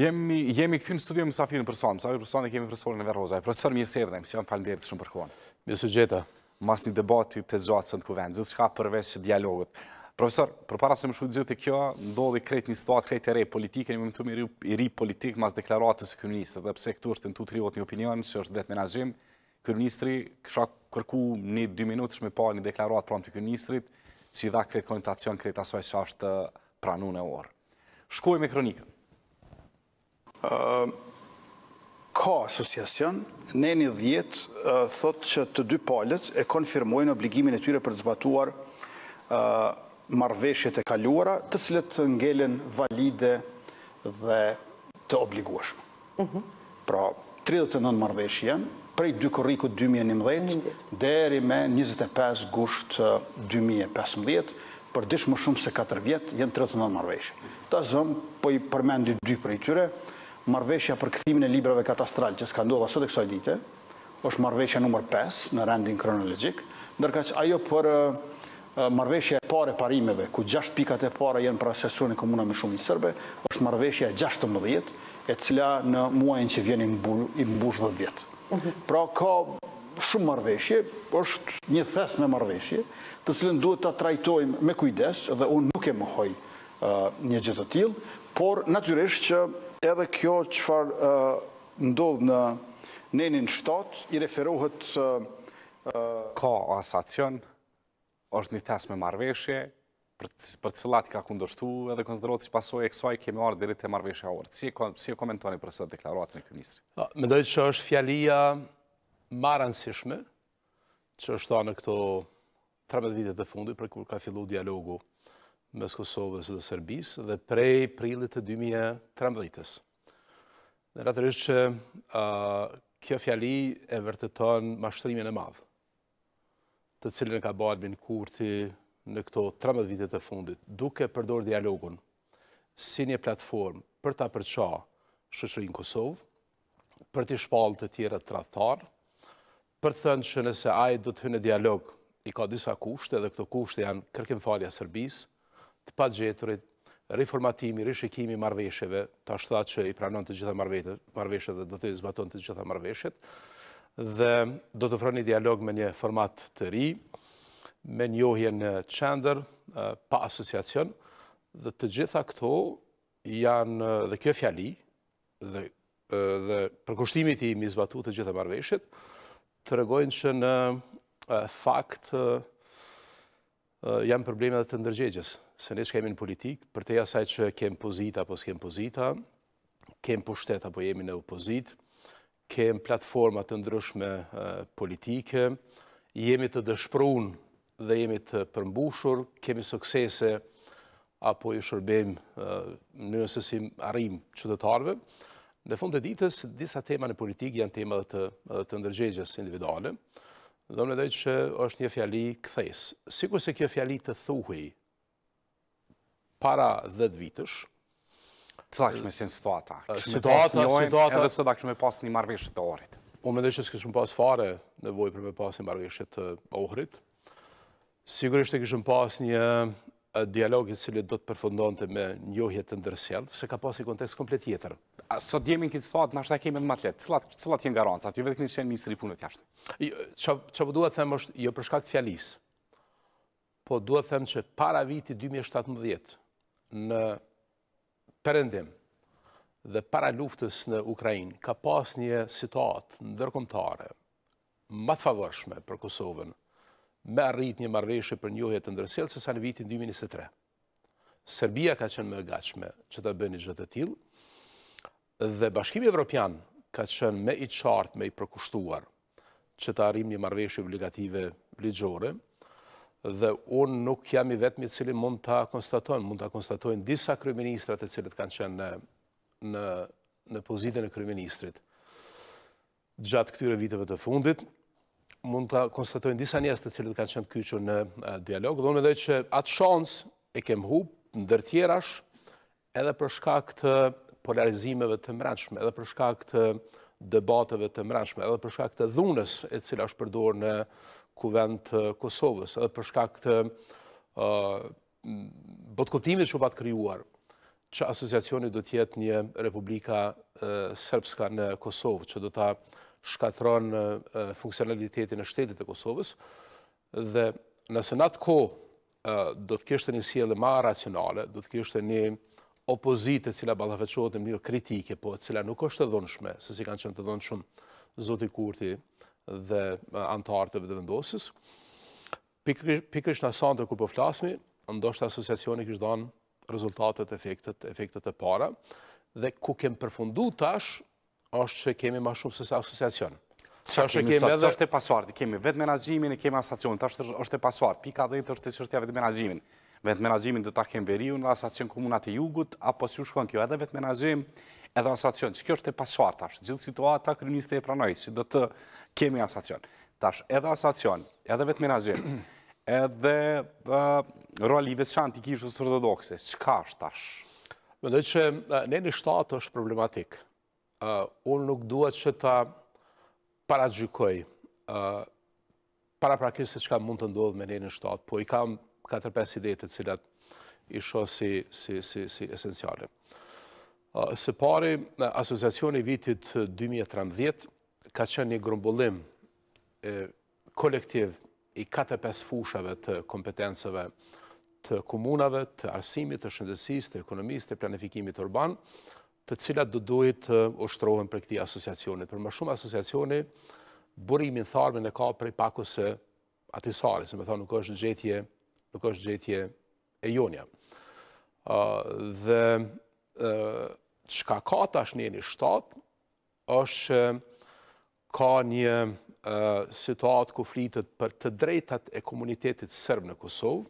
Jemi, jemi në studio Mësafirë në përson, Mësafirë përson e kemi përsonë në Verhozaj. Profesor, mirë se edhem, si janë falinderit shumë përkohën. Mjë së gjeta. Mas një debati të së në kuvend, zhës shka përveç që dialogut. Profesor, për para se më shumë gjithë të kjo, ndodhi krejt një situatë krejt e rej politike, një më të mirë i ri politikë mas deklaratës e kërministë, dhe pse këtu është në të rivot një opinion, që është detë deklaratë dha është Shkoj me kronikën ka asosiasion, ne një djetë thot që të dy palët e konfirmojnë obligimin e tyre për të zbatuar marveshjet e kaluara, të cilët të ngelen valide dhe të obliguashme. Mhm. Pra, 39 marveshje janë, prej 2 korriku 2011, deri me 25 gusht 2015, për dish më shumë se 4 vjetë, jenë 39 marveshje. Ta zëmë, po i përmendit 2 për i tyre, marveshja për këthimin e librave katastral që s'ka ndodha sot e kësaj dite, është marveshja nëmër 5 në rendin kronologik, ndërka që ajo për marveshja e pare parimeve, ku 6 pikat e pare jenë për asesurin e komuna me shumë i sërbe, është marveshja e 6 mëdhjet, e cila në muajnë që vjeni i mbush 10 vjetë. Mhm. Pra ka shumë marveshje, është një thes me marveshje, të cilën duhet të trajtojmë me kujdes, dhe unë nuk e më hoj një gjithë të tilë, por natyresh që edhe kjo qëfar ndodhë në nenin shtatë, i referohet... Ka asacion, është një tes me marveshje, për cëllat i ka kundështu edhe konsiderot që pasoj e kësoj kemi arë dhe rritë e marveshje orë. Si e komentoni për së në e këmistri? Mendoj që është fjalia maransishme, që është ta në këto 13 vitet e fundi për kur ka fillu dialogu mes Kosovës dhe Serbisë dhe prej prillit të 2013. Në ratërështë që kjo fjali e vërteton mashtrimin e madhë, të cilin ka bërë Albin kurti në këto 13 vitet e fundit, duke përdor dialogun si një platform për të apërqa shëshërinë Kosovë, për të shpallë të tjera të ratëtarë, për të thënë që nëse ajë do të hynë në dialog, i ka disa kushte dhe këto kushte janë kërkim falja Serbisë, të pa gjeturit, reformatimi, rishikimi marvesheve, ta shtat që i pranon të gjitha marveshet dhe do të zbaton të gjitha marveshet, dhe do të froni dialog me një format të ri, me njohje në qender, pa asociacion, dhe të gjitha këto janë dhe kjo fjali, dhe përkushtimit i mizbatu të gjitha marveshet, të regojnë që në fakt të janë probleme dhe të ndërgjegjes. Se ne që kemi në politikë, për teja saj që kemë pozita apo s'kemë pozita, kemë pushtet apo jemi në opozit, kemë platformat të ndryshme politike, jemi të dëshprun dhe jemi të përmbushur, kemi suksese apo i shërbim në nësësim arim qytetarve. Në fund të ditës, disa tema në politikë janë tema dhe të ndërgjegjes individuale dhe më dhejtë që është një fjali këthes. Sikur se kjo fjali të thuhi para dhët vitësh, Cëta me si në situata? Situata, situata... Edhe cëta këshme pas një marveshët të orit? Unë me dhe që s'këshme pas fare nevoj për me pas një marveshët të orit. Sigurisht kështë këshme pas një dialogit cilë do të përfundonte me njohjet të ndërësjel, se ka pasi kontekst komplet jetër. Sot jemi në këtë situatë, nështë e kemi në matlet, cilat jenë garancat, ju jo vetë këni shenë ministri punët jashtë? Që jo, po duhet them është, jo përshkakt fjalis, po duhet them që para viti 2017 në përendim dhe para luftës në Ukrajin, ka pas një situatë ndërkomtare, matë favorshme për Kosovën, me arrit një marveshe për njohet të ndërselë, se sa në vitin 2023. Serbia ka qenë me gachme që të bëni gjëtë të tilë, dhe bashkimi Evropian ka qenë me i qartë, me i përkushtuar, që të arrim një marveshe obligative ligjore, dhe unë nuk jam i vetëmi cili mund të konstatojnë, mund të konstatojnë disa kryministrat e cilët kanë qenë në pozitën e kryministrit gjatë këtyre viteve të fundit, mund të konstatojnë disa njës të cilët kanë qënë kyqë në dialog, dhe unë edhe që atë shans e kem hu në dërtjerash edhe përshka këtë polarizimeve të mrençme, edhe përshka këtë debateve të mrençme, edhe përshka këtë dhunës e cilë është përdojnë në kuvend të Kosovës, edhe përshka këtë botkotimit që patë kryuar që asociacionit do tjetë një republika sërpska në Kosovë, që do të shkatron funksionalitetin e shtetit e Kosovës, dhe nëse në atë ko do të kishtë një sjellë ma racionale, do të kishtë një opozite cila balafeqohet në kritike, po cila nuk është të dhënshme, se si kanë qënë të dhënshme Zoti Kurti dhe antartëve dhe vendosis. Pikrish në asante kur po flasmi, ndoshtë asociacioni kështë danë rezultatet, efektet, efektet e para, dhe ku kemë përfundu tash, është që kemi ma shumë sëse asociacion. Sa kemi sot, është e pasuartë, kemi vetë menazimin e kemi asociacion, të është e pasuartë, pika dhe të është e sështja vetë menazimin. Vetë menazimin dhe ta kemi veriun dhe asociacion komunat e jugut, apo si u shkon kjo edhe vetë menazim, edhe asociacion, që kjo është e pasuartë, është gjithë situata kërinistë e pranoj, si do të kemi asociacion. Ta është edhe asociacion, edhe vetë menazim, edhe roli veçant i kishës ortodoxe, që ka është tash? Mëndoj që ne në shtatë është problematikë. Eh, unë nuk duhet që ta para gjykoj, eh, para prakisë se që ka mund të ndodhë me në shtatë, po i kam 4-5 idejtë të cilat i shohë si, si, si, si esenciale. Eh, se pari, asociacioni vitit 2013 ka qenë një grumbullim kolektiv i 4-5 fushave të kompetenceve të komunave, të arsimit, të shëndësis, të ekonomis, të planifikimit urban, të të cilat do duhet të ushtrohen për këti asosiacionit. Për më shumë asociacioni, burimin tharme në ka prej pakus se atisari, se me tha nuk është gjetje, nuk është gjetje e jonja. Dhe qka ka tash një një shtat, është ka një situatë ku flitet për të drejtat e komunitetit sërbë në Kosovë,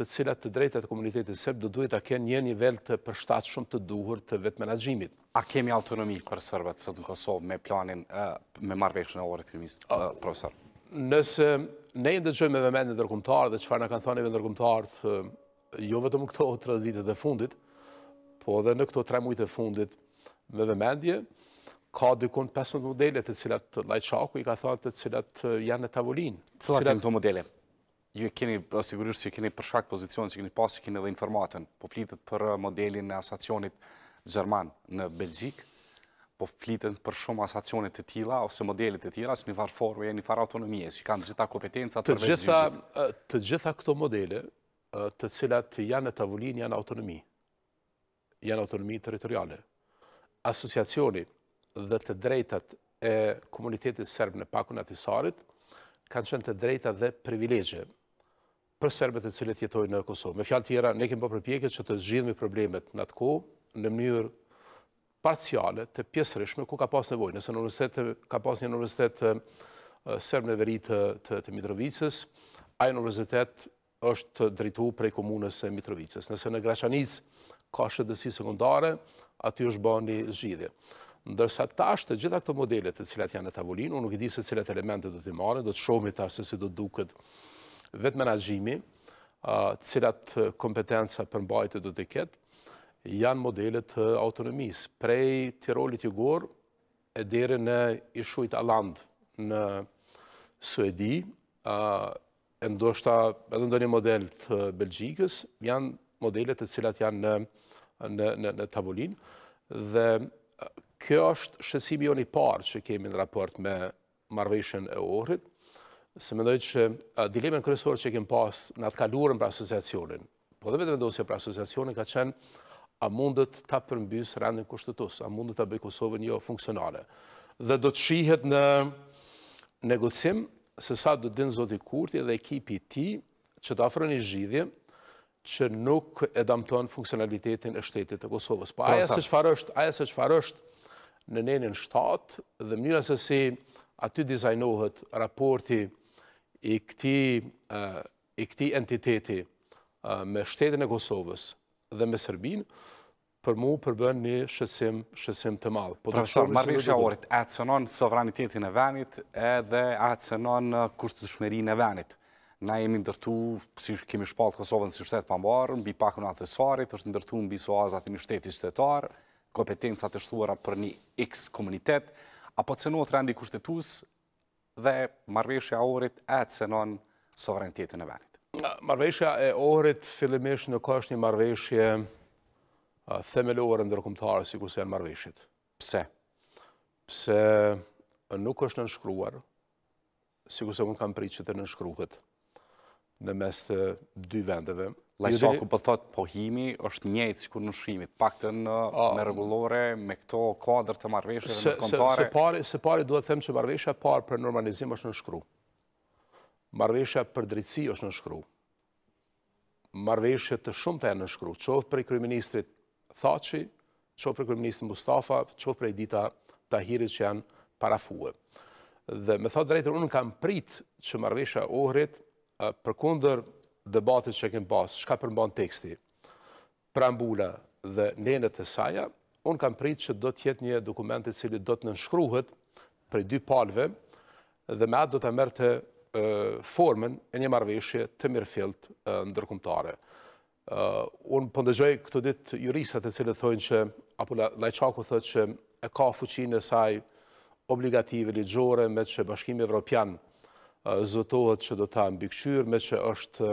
të cilat të drejtet e komunitetit sërb do duhet të kenë një nivel të përshtatshëm të duhur të vetëmenaxhimit. A kemi autonomi për sërbet sot në Kosovë me planin me marrëveshjen e orët të profesor. Nëse ne ndëgjëm me vëmendje ndërkombëtar dhe çfarë na kanë thënë vendërkombëtar të jo vetëm këto 30 vite të fundit, po edhe në këto 3 muaj të fundit me vëmendje ka dikun 15 modele të cilat Lajçaku i ka thënë të cilat janë në tavolinë. Cilat janë këto modele? ju e keni sigurisht se si keni për shkak pozicion që si keni pasi keni edhe informatën. Po flitet për uh, modelin e asacionit gjerman në Belgjik, po flitet për shumë asacione të tilla ose modele të tjera që në varë formë një farë autonomie, që si kanë gjitha kompetencat të gjitha uh, të gjitha këto modele, uh, të cilat janë në tavolinë janë autonomi. Janë autonomi territoriale. Asociacioni dhe të drejtat e komunitetit serb në pakun atisarit kanë qenë të drejta dhe privilegje për serbet e cilët jetojnë në Kosovë. Me fjallë tjera, ne kemë përpjeket që të zgjidhme problemet në atë në mënyrë parciale të pjesërishme, ku ka pas nevoj, nëse në ka pas një universitet të serbë në veri të, të, Mitrovicës, ajë universitet është drejtu prej komunës e Mitrovicës. Nëse në Graçanic ka shëtësi sekundare, aty është bërë një zgjidhje. Ndërsa tash të gjitha këto modelet të cilat janë në tavolinë, unë nuk i di se cilat elemente do të marë, do të shohme tash se si do të duket vetë menajgjimi, cilat kompetenca për mbajtë do të ketë, janë modelet të autonomisë. Prej Tirolit Jugor, e deri në ishujt Aland në Suedi, e ndoshta edhe ndonjë model të Belgjikës, janë modelet të cilat janë në në dhe kjo është shësimi jo një parë që kemi në raport me marveshen e orët, se mendoj që dilemen kërësorë që kemë pas në atë kaluarën për asociacionin, po dhe vetë vendosje për asociacionin ka qenë a mundet të përmbysë rendin kushtetus, a mundet të bëjë Kosovën jo funksionale. Dhe do të shihet në negocim se sa do të dinë Zoti Kurti dhe ekipi ti që të afrën i zhidhje që nuk e damton funksionalitetin e shtetit të Kosovës. Po pra aja se qëfar është, aja se qëfar është në nenin shtatë dhe mënyra se si aty dizajnohet raporti i këti, entiteti me shtetën e Kosovës dhe me Serbinë, për mu përbën një shësim, të madhë. Po Profesor, marrëveshja orit, e cënon sovranitetin e venit edhe e cënon kushtë të shmerin e venit. Na jemi ndërtu, si kemi Kosovën si shtetë pambarë, në bipakën atë sarit, është ndërtu në bisoazat një shtetë i shtetarë, kompetencat e shtuara për një x komunitet, apo cënot rendi kushtetus dhe marveshja orit e cënon sovrentitën e venit. Marveshja e orit fillimish nuk është një marveshje themelore ndërkumtarë, si ku se janë marveshjit. Pse? Pse nuk është nënshkruar, si ku se mund kam pritë që të nënshkruhet në mes të dy vendeve, Lajqa ku për thot, po është njëjtë si kur në pak të në me rregullore me këto kuadër të marveshe në kontare. Se pari duhet të them që marveshe parë për normalizim është në shkru. Marveshe për dritësi është në shkru. Marveshe të shumë të në shkru. Qovë për i kryministrit Thaci, qovë për i kryministrit Mustafa, qovë për i dita Tahirit që janë parafue. Dhe me thot drejtër, unë kam prit që marveshe ohrit përkundër debatit që kemë pasë, shka përmban teksti, prambula dhe nenet e saja, unë kam pritë që do tjetë një dokumentit cili do të nënshkruhet prej dy palve dhe me atë do të mërë të formën e një marveshje të mirë filtë ndërkumtare. Unë pëndëgjoj po këtë ditë juristat e cilë thojnë që, apo Lajqaku thëtë që e ka fuqinë e saj obligative, ligjore, me që bashkimi evropian zëtohet që do ta mbikëqyrë, me që është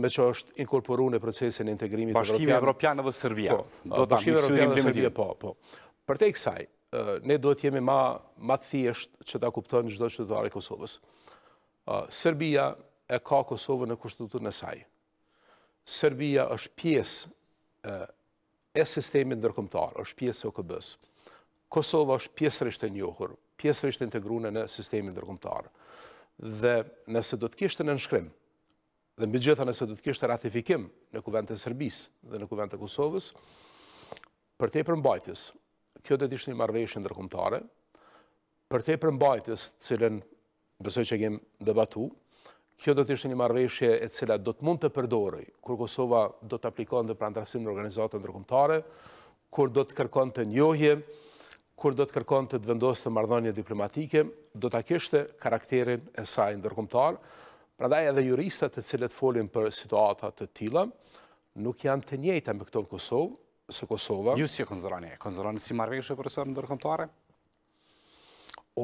me që është inkorporu në procesin integrimit Evropian. Bashkime Evropian edhe Serbia. Po, Bashkime Evropian edhe Serbia, po, po. Për te i kësaj, ne do të jemi ma thjesht që ta kuptojnë në gjdo qëtëtare i Kosovës. Serbia e ka Kosovë në kushtutur në saj. Serbia është piesë e sistemin dërkomtar, është piesë e OKB-së. Kosovë është piesërisht e njohur, pjesër është integrune në sistemin dërkomtarë. Dhe nëse do të kishtë në nëshkrim, dhe në gjitha nëse do të kishtë ratifikim në kuvend e Serbis dhe në kuvend e Kosovës, për te përmbajtis, kjo dhe të ishte një marvejshë në dërkomtare, për te përmbajtis, cilën bësoj që kemë debatu, kjo dhe të ishte një marvejshë e cila do të mund të përdori, kur Kosova do të aplikon dhe pra në organizatën dërkomtare, kur do të kërkon të njohje, kur do të kërkon të të vendosë të mardhonje diplomatike, do të kishte karakterin e saj ndërkomtar, pra daj edhe juristat të cilët folin për situatat të tila, nuk janë të njejta me këto në Kosovë, se Kosovë... Ju si e konzërani, e konzërani si marveshë për sërë ndërkomtare?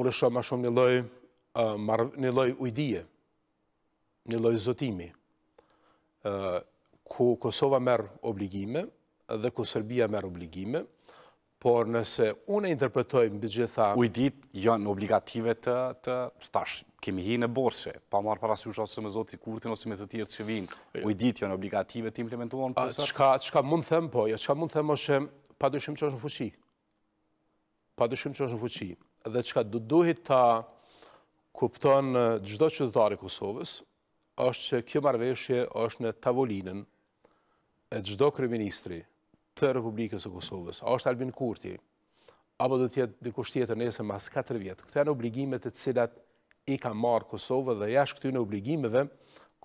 Ore shumë ma shumë një loj ujdije, një loj zotimi, ku Kosova merë obligime dhe ku Serbia merë obligime, por nëse unë e interpretoj më bëgjitha... Ujdit janë obligative të... Stash, kemi hi në borse, pa marë parasysh si me ose zoti kurtin ose me të tjerë që vinë. Ujdit janë obligative të implementuon për së... Qka mund them, po, jo, qka mund them, oshe pa dushim që është në fuqi. Pa dushim që është në fuqi. Dhe qka du duhet ta kupton gjdo qytetari Kosovës, është që kjo marveshje është në tavolinën e gjdo kryministri, të Republikës e Kosovës, a është Albin Kurti, apo dhe tjetë dikush tjetër nese mas 4 vjetë, Këtë janë obligimet e cilat i ka marë Kosovë dhe jash këty në obligimeve,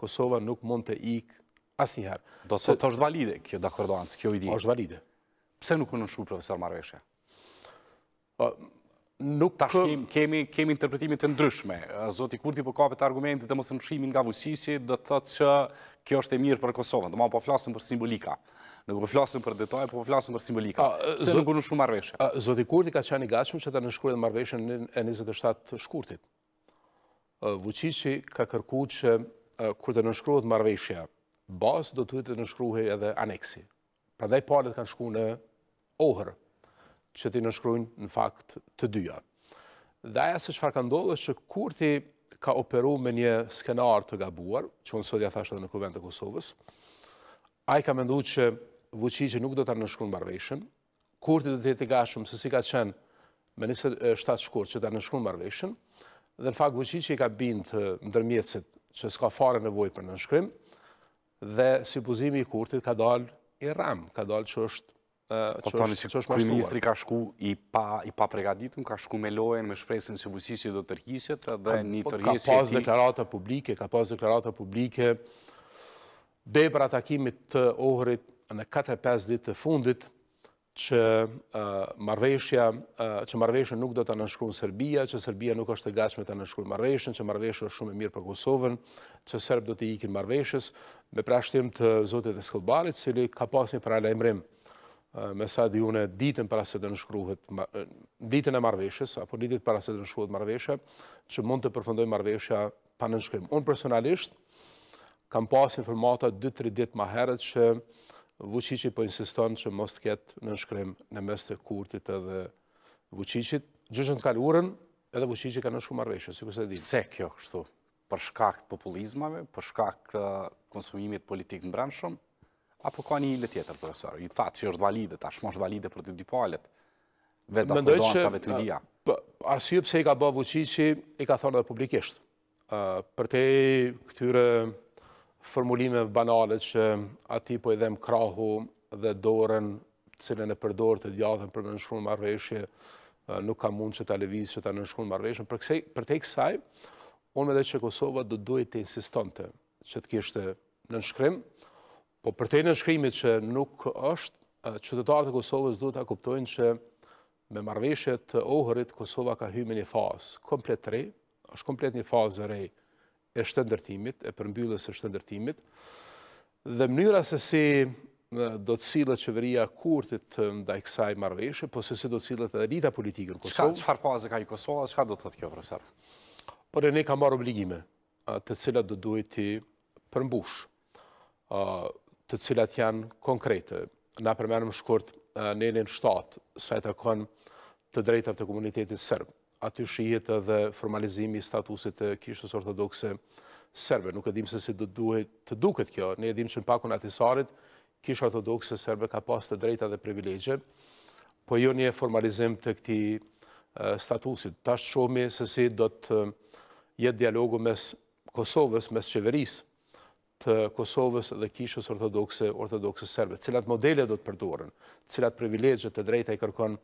Kosovë nuk mund të ikë as njëherë. Do të të është valide kjo dakordoancë, kjo i di? është valide. Pse nuk më nëshu, profesor Marveshe? Po, nuk... Ta shkemi, kemi interpretimit të ndryshme. Zoti Kurti për po kapet argumentit dhe mësë nëshimin nga vusisi, dhe të të që kjo është e mirë për Kosovën. Dhe ma po flasëm për simbolika. Nuk po flasëm për detaj, po po flasëm për simbolika. Se nuk në shumë marveshe. Zoti Kurti ka qani gashmë që ta në shkurit në marveshe në 27 shkurtit. Vucisi ka kërku që kur të nëshkruhet marveshja, basë do të të nëshkruhe edhe aneksi. Pra dhe i palet kanë shku në ohër që ti nëshkrujnë në fakt të dyja. Dhe aja se farë ka ndodhë që kur ti ka operu me një skenar të gabuar, që unë sot ja thashtë edhe në kuvend të Kosovës, a i ka mendu që vëqiqë nuk do të nëshkrujnë barveshën, kur ti do të jeti gashëm se si ka qenë me një shtatë shkurë që të nëshkrujnë barveshën, dhe në fakt vëqiqë i ka bindë ndërmjecit që s'ka fare nevoj për nëshkrim, dhe si i kurtit ka dalë i ram, ka dalë që është Po të që kërë ministri ka shku i pa pregaditëm, ka shku me lojen me shpresin se vësisi do tërkisit dhe një po, tërkisit e ti... Ka pas deklarata publike, ka pas deklarata publike dhe për atakimit të ohërit në 4-5 ditë të fundit që që marveshën nuk do të nëshku në Serbia, që Serbia nuk është të gashme të nëshku në marveshën, që marveshën është shumë e mirë për Kosovën, që Serb do të ikin marveshës, me prashtim të zotit e Skobarit, cili ka pas një paralajmërim Eh, me sa di une ditën para se të nëshkruhet, eh, ditën e marveshës, apo ditët para se të nëshkruhet marveshë, që mund të përfëndoj marveshëja pa në nëshkrim. Unë personalisht, kam pas informata 2-3 ditë ma herët që Vucici po insiston që mos të ketë në nëshkrim në mes të kurtit edhe Vucici. Gjëshën të kaluren, edhe Vucici ka nëshku marveshës, si se di. Se kjo, kështu, përshkakt populizmave, përshkakt konsumimit politikë në brendshëm, Apo ka një ilë tjetër, profesor? I të thatë që është valide, ta shmo është valide për të dy palet, vetë da të lija. Arsyë pëse i ka bëhë vëqit që i ka thonë dhe publikisht. Për te këtyre formulime banale që ati po i dhem krahu dhe dorën cilën e përdorë të djathën për në në marveshje, nuk ka mund që të alevizë që të në marveshje. Për te kësaj, unë me dhe që Kosova do duhet të insistonte që të kishtë në nëshkrim, Po për të në shkrimit që nuk është, qytetarët e Kosovës duhet të kuptojnë që me marveshjet të ohërit, Kosova ka hymen një fazë komplet të rej, është komplet një fazë e rej e shtëndërtimit, e përmbyllës e shtëndërtimit, dhe mënyra se si do të cilët qeveria kurtit nda i kësaj marveshje, po se si do të cilët edhe rita politikën Kosovë. Qëfar fazë ka i Kosovës, qëka do të të kjo, profesor? Por e ne ka marë obligime të cilët do duhet të përmbush të cilat janë konkrete. Na përmenëm shkurt në shtatë, sa e të konë të drejtëm të komunitetit sërbë. Aty shihet edhe formalizimi i statusit të kishtës ortodokse sërbë. Nuk e dim se si duhet të duket kjo. Ne e dim që në pakun atisarit, kishtë ortodokse sërbë ka pas të drejta dhe privilegje, po jo një formalizim të këti statusit. Ta shumë se si do të jetë dialogu mes Kosovës, mes qeverisë, të Kosovës dhe kishës ortodokse ortodokse serbe, cilat modele do të përdorën, cilat privilegjët të drejta i kërkon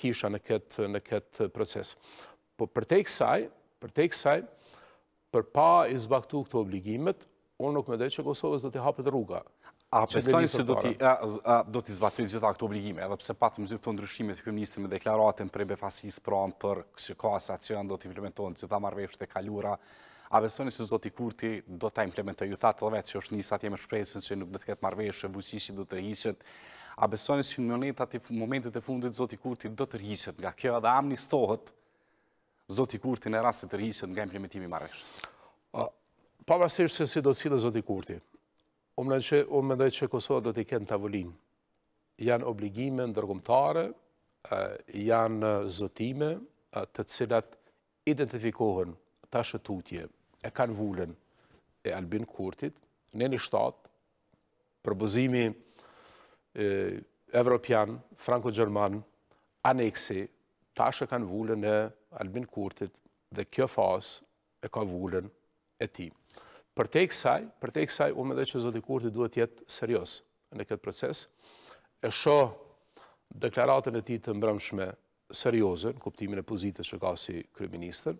kisha në këtë proces. Po për te i kësaj, për te i kësaj, për pa i zbaktu këto obligimet, unë nuk me dhe që Kosovës do të hapët rruga. A pesoni se do t'i zbatuit gjitha këtë obligime, edhe pse patë më zhjithë të ndryshimit të këmënistën me deklaratën për e befasis pranë për kësikasa që janë do t'implementohen gjitha marveshët e kalura, A besoni se zoti Kurti do ta implementoj? Ju that 10 vetë që është njësat jemi shpresën se nuk do të ketë marrëveshje buçisish që do të rrihet. A besoni se në momentet e fundit zoti Kurti do të rrihet? Nga kjo adh amnistohet. Zoti Kurti në rast se të rrihet nga implementimi i Pa Po pavarësisht se si do cilë zoti Kurti. Unë mendoj që Kosova do të kenë tavolinë. Janë obligime ndërkombëtare, janë zotime të cilat identifikohen tashutje e kanë vullën e Albin Kurtit, në një shtatë, përbozimi evropian, franko-gjerman, aneksi, ta shë kanë vullën e Albin Kurtit dhe kjo fasë e ka vullën e ti. Për te i kësaj, për te i kësaj, ome dhe që Zoti Kurtit duhet jetë serios në këtë proces, e sho deklaratën e ti të mbrëmshme seriose në kuptimin e pozitës që ka si kryeministër,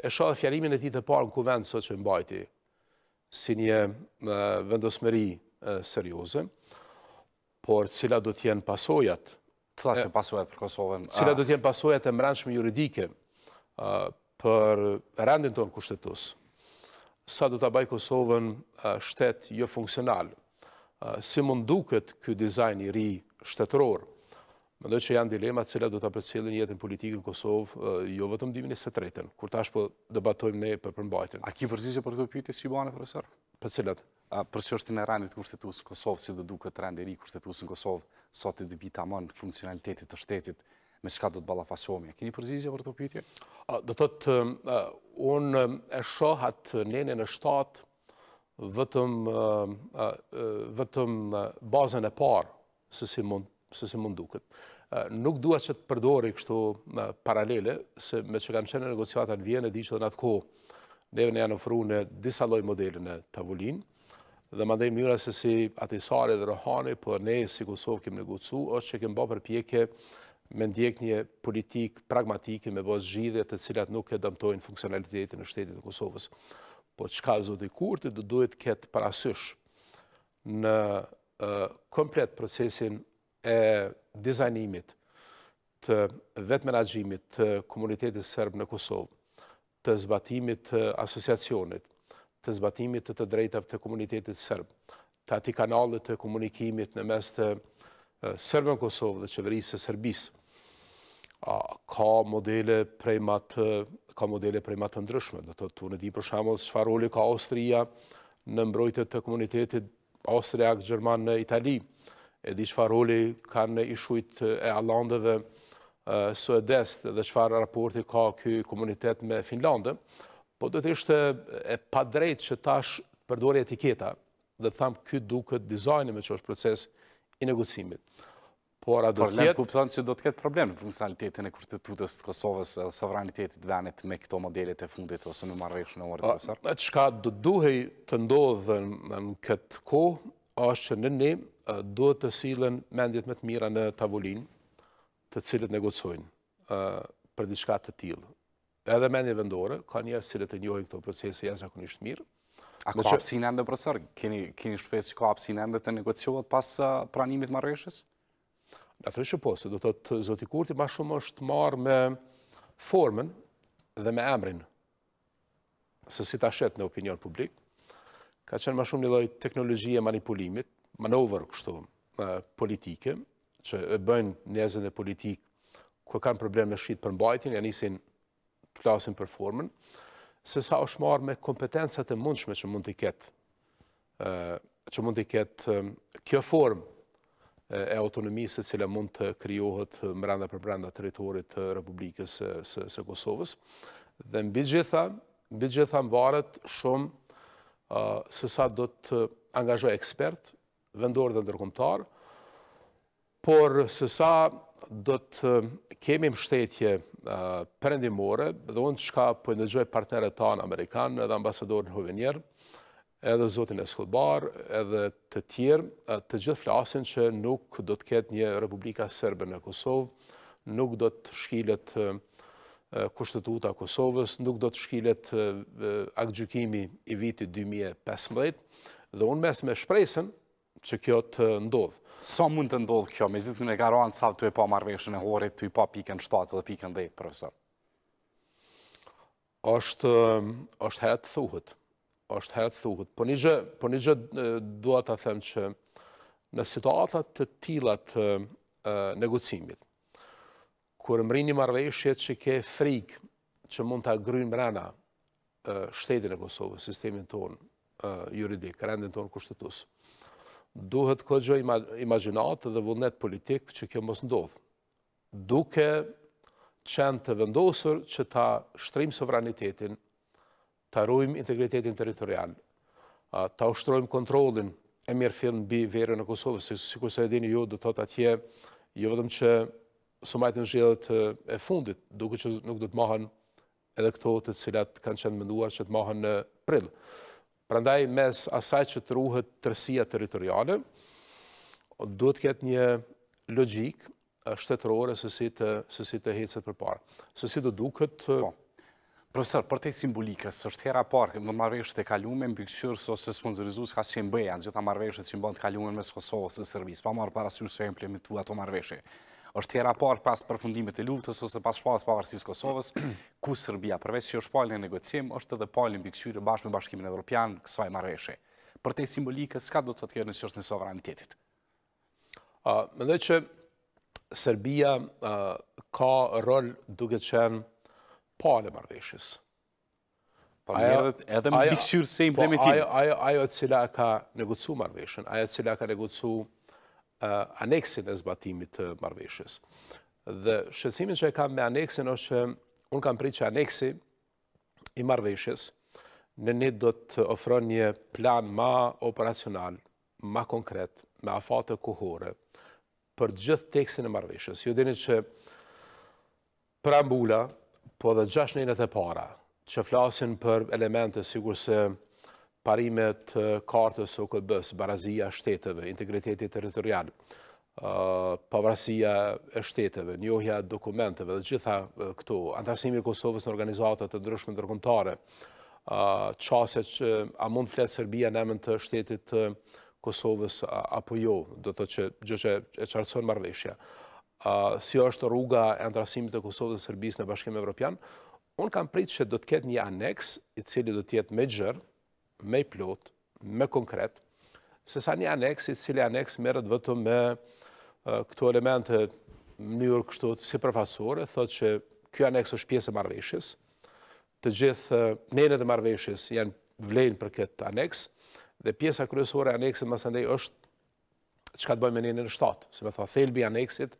e shohë fjarimin e ti të parë në kuvend sot që mbajti, si një vendosmeri serioze, por cila do t'jenë pasojat... Cila që pasojat për Kosovën? Cila do t'jenë pasojat e mrençme juridike për rendin tonë kushtetus, sa do t'a baj Kosovën shtetë jo funksional, si mund duket këtë dizajn i ri shtetërorë, Më Mendoj që janë dilema të cilat do të përcjellin jetën politikë në Kosovë, eh, jo vetëm dimin e së tretën, kur tash po debatojmë ne për përmbajtën. A ki vërzizë për këto pyetje si bane, profesor? Për cilat? A, për që është në rranit kushtetus në Kosovë, si do duke të rrande ri kushtetus në Kosovë, sot e dybi të amën funksionalitetit të shtetit, me shka do të balafasomi. A keni përzizje për këto pyetje? Do të të eh, unë eh, e shohat nene në shtatë vetëm, vetëm bazën e parë, se si mund se si mund duket. Nuk dua që të përdori kështu paralele, se me që kam qene negociata në vjene, di që dhe në atë ko neve në janë ofru në disa loj modelin e tavullin, dhe më ndajmë njëra se si atisari dhe rohani, për po ne si Kosovë kemë negocu, është që kemë bërë përpjekje me ndjek një politikë pragmatike me bëzë gjithet të cilat nuk e dëmtojnë funksionalitetin në shtetit e Kosovës. Po që ka zotë i kurti, duhet këtë parasysh në komplet procesin e dizajnimit, të vetmenagjimit të komunitetit sërbë në Kosovë, të zbatimit të asosiacionit, të zbatimit të të drejtav të komunitetit sërbë, të ati kanalit të komunikimit në mes të sërbën Kosovë dhe qeverisë sërbisë, ka modele prej matë të ndryshme. do të në di për që fa roli ka Austria në mbrojtet të komunitetit Austriak, Gjerman, Italië, e di qëfar roli kanë në ishujt e Alandëve së edest dhe qëfar raporti ka këj komunitet me Finlandë, po të të ishte e pa drejt që tash përdori etiketa dhe të thamë këtë duket dizajnë me që është proces i negocimit. Por a do të që do të ketë problem në funksionalitetin e kërtetutës të Kosovës e sovranitetit venit me këto modelit e fundit ose në marrëshë në orë të kësar? E shka do duhej të ndodhë në këtë kohë, është që në duhet të silën mendjet më të mira në tavolin, të cilët negocojnë për diçka të tjilë. Edhe mendje vendore, ka njerë cilët e njohin këto procese, jasë zakonisht mirë. A ka apsin endë, profesor? Keni shpesh që ka apsin endë të negociohet pas pranimit marrëshës? Në thërëshë po, se do të të zotikurti ma shumë është marrë me formën dhe me emrin, se si të ashet në opinion publik, ka qenë ma shumë një lojtë teknologjie manipulimit, manovër kështu politike, që e bëjnë njëzën e politikë kërë kanë probleme shqitë për mbajtin, janë isin të klasin për formën, se sa është marë me kompetencët e mundshme që mund të ketë, që mund të ketë kjo formë e autonomisë cila mund të kryohet më randa për branda teritorit të Republikës së Kosovës. Dhe në bitë gjitha, në bitë gjitha më varet shumë se sa do të angazhoj ekspertë, vendore dhe ndërkumtar, por sësa do të kemi mështetje për dhe unë që ka pojnë dhe gjoj partneret ta në Amerikanë, edhe ambasador në Hovenier, edhe Zotin Eskobar, edhe të tjirë, të gjithë flasin që nuk do të ketë një Republika Serbe në Kosovë, nuk do të shkilet Kushtetuta Kosovës, nuk do të shkilet akgjukimi i viti 2015, dhe unë mes me shpresën, që kjo të ndodhë. Sa mund të ndodhë kjo? Me zithë në garantë sa të e pa marveshën e horit, të i pa pikën 7 dhe pikën 10, profesor? është herë të thuhët. është herë thuhët. Po një gjë po doa të them që në situatat të tilat negocimit, kur më rinjë marveshjet që ke frikë që mund të agrymë mrena shtetin e Kosovë, sistemin tonë juridikë, rendin tonë kushtetusë, duhet këtë gjë imaginatë dhe vullnet politikë që kjo mos ndodhë. Duke qenë të vendosër që ta shtrim sovranitetin, ta rujmë integritetin teritorial, ta ushtrojmë kontrolin e mirë film në bi verë në Kosovë, si ku e dini ju, do të të atje, jo vëdhëm që së majtë në zhjelët e fundit, duke që nuk do të mahen edhe këto të cilat kanë qenë mënduar që të mahen në prillë. Prandaj mes asaj që të ruhet tërësia teritoriale, duhet të një logjikë shtetërore se si të se si të hecet përpara. Se si do duket po. Profesor, për te simbolikës, është hera parë, më marvejshët e kalume, më bëkëshyrës ose sponsorizus ka qenë bëja, në gjitha marveshët që më bëndë kalume në mes Kosovës e Servis, pa marë parasyrës e implementu ato marveshët është tjera parë pas përfundimit e luftës ose pas shpallës pavarësis Kosovës, ku Sërbia, përvesh që është palin e negocim, është edhe palin bëksyre bashkë me bashkimin evropian kësaj marveshe. Për te simbolike, s'ka do të të kërë në qështë në sovranitetit? Më dhe që Sërbia ka rol duke qenë palin marveshës. Po, edhe më se po, implementimit. Ajo cila ka negocu marveshën, ajo cila ka negocu aneksin e zbatimit të marveshës. Dhe shqecimin që e kam me aneksin është që unë kam pritë që aneksi i marveshës në një do të ofron një plan ma operacional, ma konkret, me afate kuhore, për gjithë teksin e marveshës. Jo dini që prambula, po dhe gjashnejnët e para, që flasin për elementës, sigur se parimet kartës o s barazia shteteve, integriteti teritorial, pavrasia shteteve, njohja dokumenteve dhe gjitha këtu, antarësimi i Kosovës në organizatët të ndryshme ndërkomtare, qaset që a mund fletë Serbia në emën të shtetit të Kosovës apo jo, do të që gjë që e qartësën marveshja. Si është rruga e antrasimit të Kosovës dhe Serbis në bashkim e Evropian, unë kam pritë që do të ketë një aneks, i cili do të jetë me gjërë, me i plot, me konkret, se sa një i cili aneks merët vëtëm me këto elemente njërë kështot si përfasore, thot që kjo aneks është pjesë e marveshës, të gjithë nenet e marveshës janë vlejnë për këtë aneks, dhe pjesa kryesore aneksit më sëndej është që ka të bëjmë nenet në shtatë, se me thot, thelbi aneksit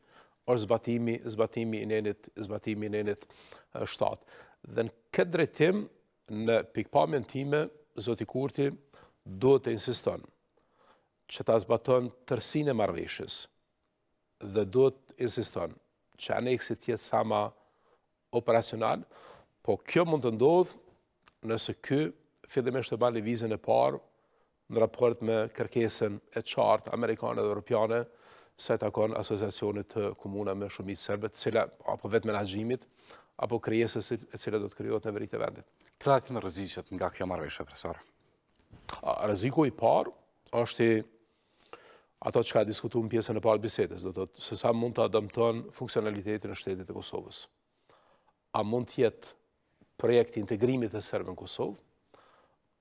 është zbatimi, zbatimi i nenet, zbatimi nenet shtatë. Dhe në këtë drejtim, në pikpamin time, Zoti Kurti do të insiston që ta azbaton tërsin e marveshës dhe do të insiston që aneksit tjetë sama operacional, po kjo mund të ndodhë nëse kjo fillimisht të ban vizën e parë në raport me kërkesen e qartë amerikane dhe europiane se të akon asociacionit të komuna me shumit sërbet, apo vetë menajimit, apo krijesës e cilë do të kryot në verit e vendit. Cëllat në rëzikët nga kjo marveshë, profesor? Rëziku i parë është ato që ka diskutu në pjesën e parë bisetës, do të të sësa mund të adëmton funksionalitetin e shtetit e Kosovës. A mund të jetë projekti integrimit e sërbën Kosovë,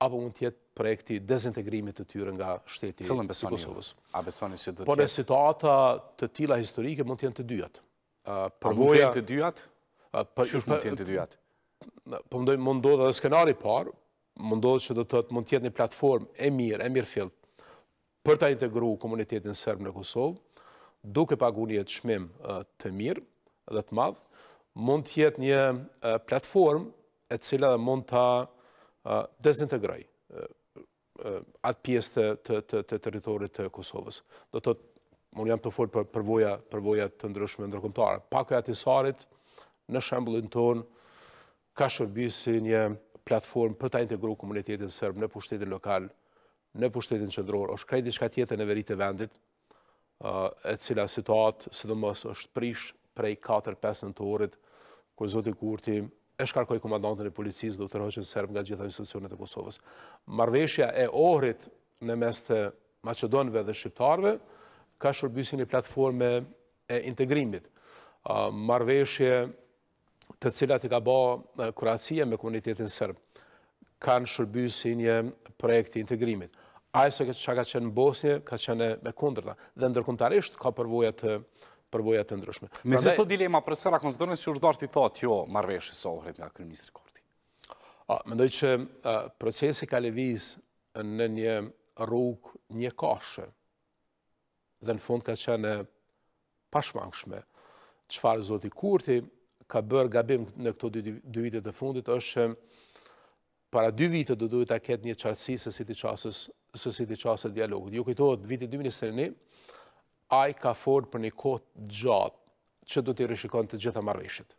apo mund të jetë projekti dezintegrimit të tyre nga shteti i Kosovës. A besoni si do të po jetë? Por e situata të tila historike mund të jenë të dyat. A mund të jenë të dyat? Qështë mund të jenë të dyat? përmëndojnë po më ndodhë dhe skenari parë, më që do të të mund tjetë një platformë e mirë, e mirë fillë, për të integru komunitetin sërbë në Kosovë, duke pagu një të shmim të mirë dhe të madhë, mund tjetë një platformë e cila dhe mund të dezintegraj atë pjesë të teritorit të Kosovës. Do të të mund jam të folë përvoja të ndryshme ndrëkomtare. Pakë e atisarit, në shembulin tonë, ka shërbysi një platformë për ta integru komunitetin sërbë në pushtetin lokal, në pushtetin qëndror, është krejt një shka tjetë në veri të vendit, uh, e cila situatë, së dhe mësë, është prish prej 4-5 në të orit, kër Zotin Kurti e shkarkoj komandantën e policisë dhe u të rëhoqin sërbë nga gjitha institucionet e Kosovës. Marveshja e orit në mes të Macedonve dhe Shqiptarve, ka shërbysi një platforme e integrimit. Uh, Marveshje të cilat i ka bo kuracije me komunitetin sërbë, kanë shërbysi një projekti integrimit. Ajo se këtë ka qenë në Bosnje, ka qenë me kundrëta, dhe ndërkuntarisht ka përvoja të përvoja të ndryshme. Me se të dilema, përësera, konzë dërënës që urdoar të i thotë jo marveshë i sohërit nga kërëministri Korti? Mendoj që procesi ka leviz në një rrug një kashë dhe në fund ka qenë pashmangshme. Qëfarë zoti Kurti ka bërë gabim në këto dy vitet e fundit, është që para dy vitet do duhet a ketë një qartësi së si të qasës, së si të qasë dialogut. Ju kujtohet, vitit 2021, aj ka forë për një kohë gjatë që do të i rëshikon të gjitha marveshit.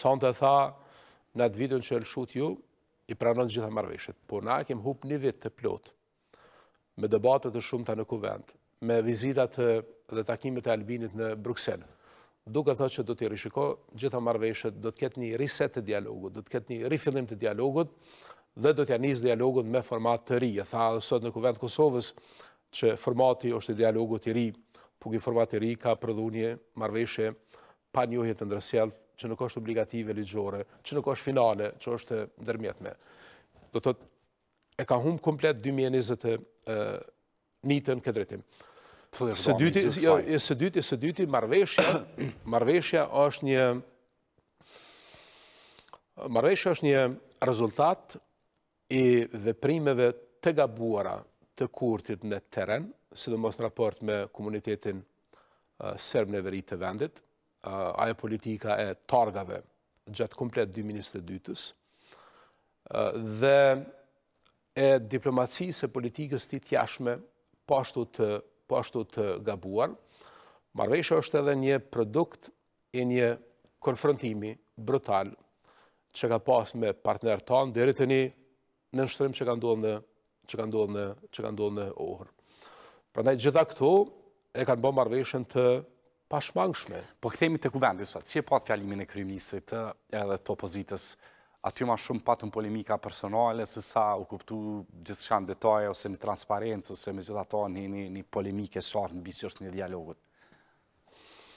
Sonë të tha, në atë vitën që e lëshut ju, i pranon të gjitha marveshit. Por na kem hup një vit të plotë, me debatët të shumë të në kuvend, me vizitat dhe takimit e Albinit në Bruxelles, duke thotë që do të rishiko gjitha marveshët, do të ketë një riset të dialogut, do të ketë një rifillim të dialogut dhe do të janë njës dialogut me format të ri. E tha dhe sot në kuvend Kosovës që formati është dialogut të ri, pu format të ri ka përdu një marveshë pa njohjet të ndrësjelt, që nuk është obligative ligjore, që nuk është finale, që është ndërmjetme. Do të thotë, e ka humë komplet 2021 mitën këdretim. Jo, jo, së dyti, së dyti, së dyti, marveshja, marveshja është një, marveshja është një rezultat i veprimeve të gabuara të kurtit në teren, së dhe mos në raport me komunitetin uh, sërbë në veri të vendit, uh, ajo politika e targave gjatë komplet 2022-ës, uh, dhe e diplomacisë e politikës ti tjashme pashtu po të po ashtu të gabuar. Marvesha është edhe një produkt e një konfrontimi brutal që ka pas me partnerë tanë, dhe rritë një në nështërim që ka ndonë në që ka ndodhë në, që ka ndodhë në ohër. Pra ndaj gjitha këto e kanë bo marveshën të pashmangshme. Po këthemi të kuvendisat, që e patë fjalimin e kryministrit edhe të opozitës, aty ma shumë patën polemika personale, se sa u kuptu gjithë shka në detaje, ose në transparentës, ose me gjitha ta një, polemike shartë në bisë është një dialogët.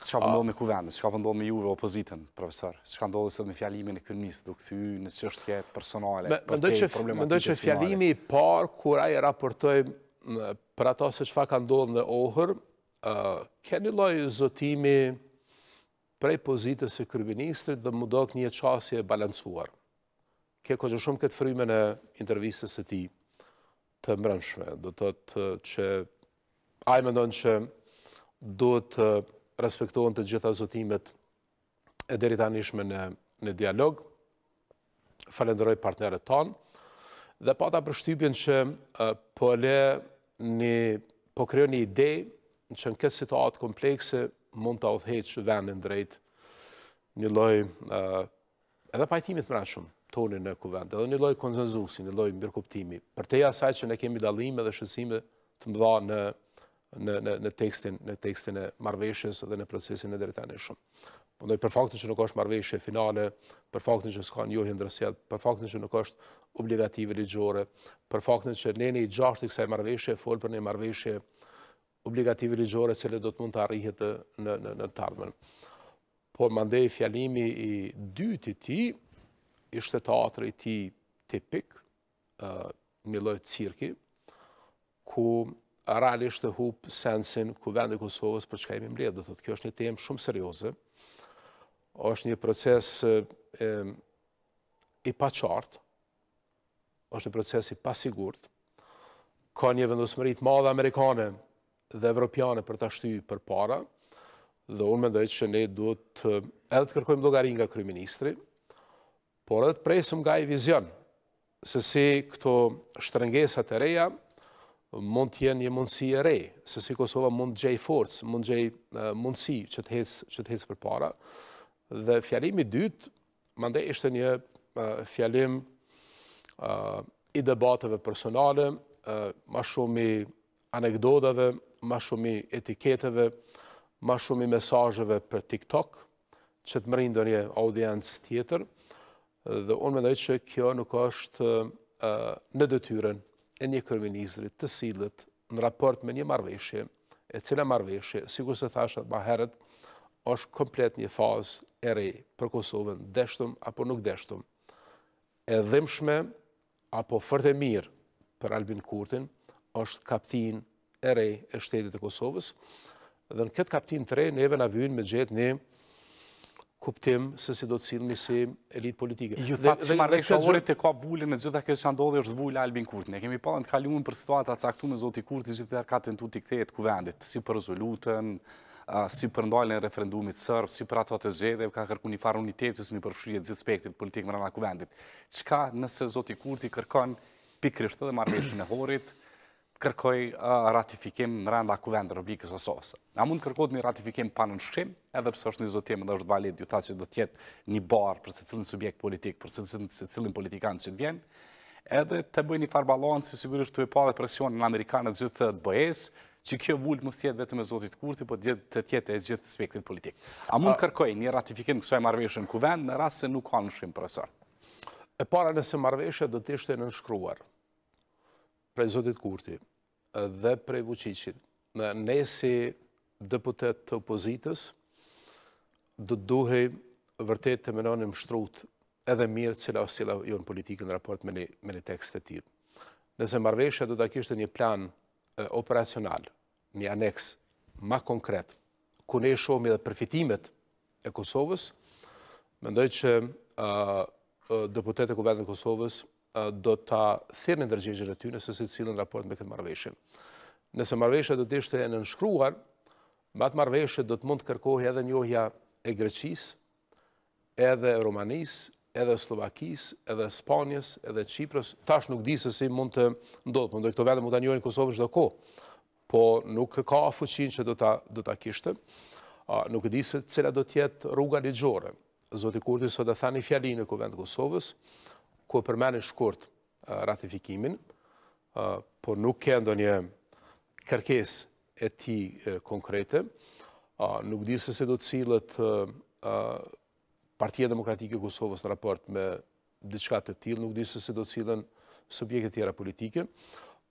Që ka po me kuvendës, që ka po me juve opozitën, profesor? Që ka se me fjalimin e kënëmisë, duke thy në qështje personale? Mendoj që, më që fjalimi i parë, kur a i raportoj për ato se që fa ka ndodhë në ohër, uh, keni lojë zotimi prej pozitës e kërbinistrit dhe më dok një qasje balancuar ke kogjë shumë këtë fryme në intervjisës e ti të mërënshme. Do të të që ajë më ndonë që do të respektohen të gjitha zotimet e deri ta nishme në dialog. Falenderoj partnerët tonë. Dhe po ta përshtypjen që po le një po kreo një ide në që në këtë situatë komplekse mund të authejtë vendin drejt një loj edhe pajtimit më shumë, toni në kuvend, edhe një loj konzenzusin, një loj mbirkuptimi, për teja saj që ne kemi dalime dhe shësime të mëdha në, në, në, në, tekstin, në tekstin e marveshës dhe në procesin e dretane shumë. Mëndoj, për faktin që nuk është marveshje finale, për faktin që s'ka njohi ndërësjet, për faktin që nuk është obligative ligjore, për faktin që ne një gjashtë i kësaj marveshje, e folë për një marveshje obligative ligjore që do të mund të arrihet në, në, në, në tarmen por më ndejë fjalimi i dyti ti, ishte teatrë i ti tipik, një lojtë cirki, ku realisht të hupë sensin ku vendi i Kosovës për qëka imi mbledë, dhe thotë, kjo është një temë shumë serioze, është një proces i pa qartë, është një proces i pa sigurët, ka një vendusëmërit madhe Amerikane dhe Evropiane për të ashtu për para, dhe unë me ndoj që ne duhet edhe të kërkojmë logarin nga kryministri, por edhe të presëm nga i vizion, se si këto shtërëngesat të reja mund të jenë një mundësi e rejë, se si Kosova mund të gjej forcë, mund të gjej mundësi që të hecë për para. Dhe i dytë, mande ishte një fjalim i debateve personale, ma shumë i anekdodave, ma shumë i etiketeve, ma shumë i mesajëve për TikTok, që të mërinë do një audiencë tjetër, dhe unë me dojtë që kjo nuk është në dëtyren e një kërminizrit të silët në raport me një marveshje, e cila marveshje, si ku se thashtë ma herët, është komplet një fazë e rej për Kosovën, deshtum apo nuk deshtum, e dhimshme apo fërte mirë për Albin Kurtin, është kaptin e rej e shtetit e Kosovës, dhe në këtë kaptin të rej, neve në vyjnë me gjithë një kuptim se si do të cilë njësi elit politike. Ju thatë që marrë e shohore të ka vullin e gjitha kështë që ndodhe është vullin Albin Kurti. Ne kemi palën të kalimun për situatë atësaktu me Zoti Kurti, gjithë dhe arkatën të t'i këthejet kuvendit, si për rezolutën, si për ndojnë e referendumit sërbë, si për ato të zhede, ka kërku një farë unitetës një përfshurje gjithë spektit politikë më rrana kuvendit. Qka nëse Zoti Kurti kërkon pikrishtë dhe marrë e shohore kërkoj ratifikim në renda kuvendër e bikës A mund të kërkojt një ratifikim pa në nëshkim, edhe pësë është një zotim edhe është valid, ju ta që do tjetë një barë për se cilin subjekt politik, për se cilin politikanë që të vjenë, edhe të bëj një farë balonë, si sigurisht të e pa dhe presion në Amerikanët gjithë të të bëhesë, që kjo vullë mështë tjetë vetëm e zotit kurti, po të tjetë e gjithë të spektrin politik. A mund kërkoj një ratifikim në kësoj marveshën kuvend, në rrasë se nuk ka në profesor? E para nëse marveshët do të ishte në shkruar, prej Zotit Kurti dhe prej Vucicit, ne si deputet të opozitës, dë duhej vërtet të menonim shtrut edhe mirë cila o cila jo në politikë në raport me një, tekst të tirë. Nëse marveshja do të kishtë një plan operacional, një aneks ma konkret, ku ne shumë edhe përfitimet e Kosovës, mendoj që a, a, deputet e Kuvetën Kosovës do të thirë në ndërgjegjën e ty nëse se cilën raport me këtë marveshën. Nëse marveshët do të ishte në nënshkruar, më atë marveshët do të mund të kërkohi edhe njohja e Greqis, edhe Romanis, edhe Slovakis, edhe Spanjës, edhe Qipërës. Tash nuk di se si mund të ndodhë, mund të këto vende mund të njohin Kosovës shdo ko, po nuk ka fuqin që do të kishtë. Nuk di se cila do tjetë rruga një gjore. Zotikurti sot e thani fjalinë në kuvendë Kosovës, ku e përmenin shkurt ratifikimin, por nuk e ndo një kërkes e ti konkrete. Nuk di se se do të cilët Partia Demokratike Kosovës në raport me diçka të tilë, nuk di se se do të cilën subjekte tjera politike.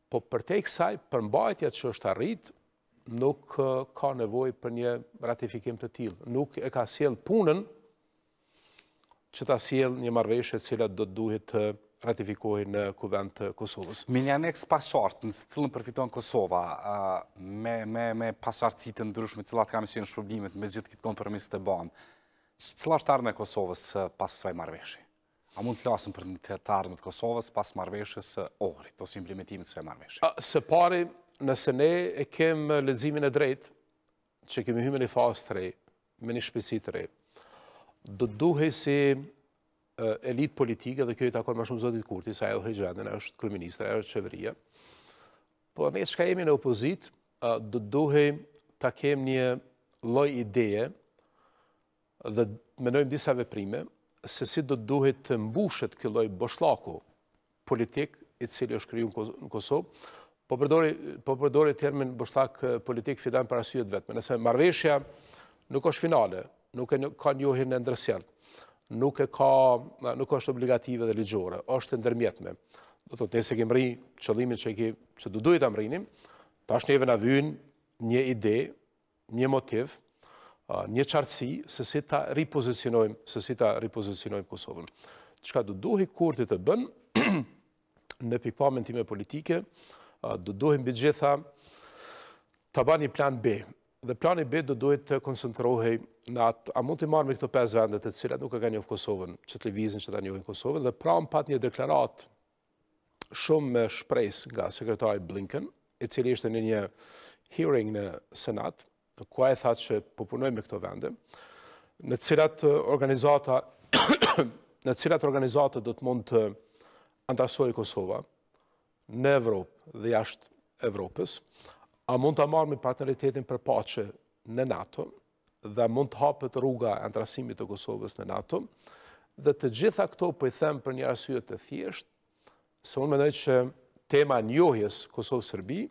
Po për te kësaj, për mbajtja që është arrit, nuk ka nevoj për një ratifikim të tilë. Nuk e ka sjellë punën që ta siel një marveshe cilat do të duhet të ratifikohi në kuvend të Kosovës. Me një aneks pasartë, nësë cilën përfiton Kosova, me pasartësit të ndryshme, cilat kam si në shpërblimit, me gjithë këtë kompromis të banë, cila është arme Kosovës pas sëve marveshe? A mund të lasëm për një të arme të Kosovës pas marveshe së ohrit, ose implementimit sëve marveshe? Se pari, nëse ne e kem lezimin e drejt, që kemi hymen i fastrej, me një shpesit të rejt, do të duhej si elit politike, dhe kjo i takon ma shumë Zotit Kurti, sa dhe Hejgjandin, e është kryministra, e është qeveria, po ne që ka jemi në opozit, do të ta kem një loj ideje dhe menojmë disa veprime, se si do të të mbushet kjo loj boshlaku politik, i cili është kryu në Kosovë, po përdori po termin boshlak politik fidan për asyjet vetëme. Nëse marveshja nuk është finale, nuk e ka njohin e ndërsjelt, nuk e ka, nuk është obligative dhe ligjore, është ndërmjetme. Do të të nëse kemë rri qëllimin që, që du dujtë amrinim, ta është njeve në vyn një ide, një motiv, një qartësi, se si ta ripozicionojmë, se si ta ripozicionojmë Kosovën. Qëka du duhi kurti të bënë, në pikpamen time politike, du duhi mbi gjitha të ba një plan B, dhe plani B do duhet të koncentrohej në atë, a mund të marrë me këto 5 vendet e cilat nuk e ka njohë Kosovën, që të levizin që të njohë Kosovën, dhe pra më pat një deklarat shumë me shpres nga sekretari Blinken, e cili ishte në një hearing në Senat, dhe kua e thatë që po me këto vendet, në cilat organizata në cilat organizatët do të mund të antasoj Kosova në Evropë dhe jashtë Evropës, a mund të marrë me partneritetin për pache në NATO dhe mund të hapët rruga e antrasimit të Kosovës në NATO dhe të gjitha këto për po i them për një arsyet të thjesht se unë mendoj që tema njohjes Kosovë-Sërbi